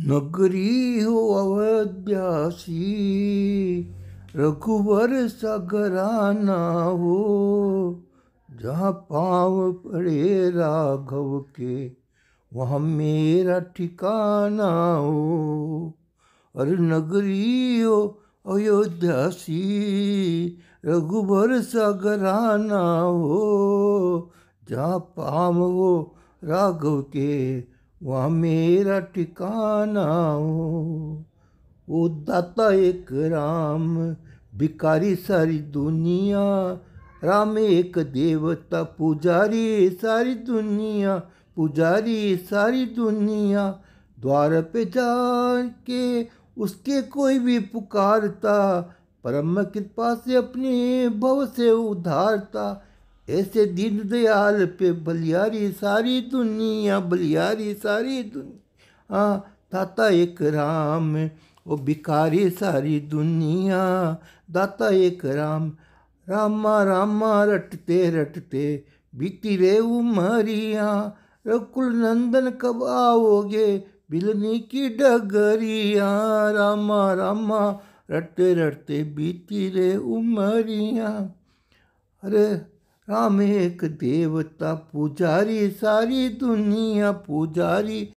नगरी हो अवध्यासी रघुवर सगराना हो जहाँ पाँव पड़े राघव के वहाँ मेरा ठिकाना हो और नगरी हो अयोध्या सी रघुवर सगराना हो जहाँ पाम हो राघव के वह मेरा ठिकाना हो वो दाता एक राम भिकारी सारी दुनिया राम एक देवता पुजारी सारी दुनिया पुजारी सारी दुनिया द्वार पे जा के उसके कोई भी पुकारता परम कृपा से अपने भव से उधारता ऐसे दीन दयाल पे बलियारी सारी दुनिया बलियारी सारी दुनिया हाँ दाता एक राम ओ बिकारी सारी दुनिया दाता एक राम रामा रामा रटते रटते बीती रे उमरिया रकुल नंदन कब आओगे बिलनी की डगरिया रामा रामा रटते रटते बीती रे उमरिया अरे राम एक देवता पुजारी सारी दुनिया पुजारी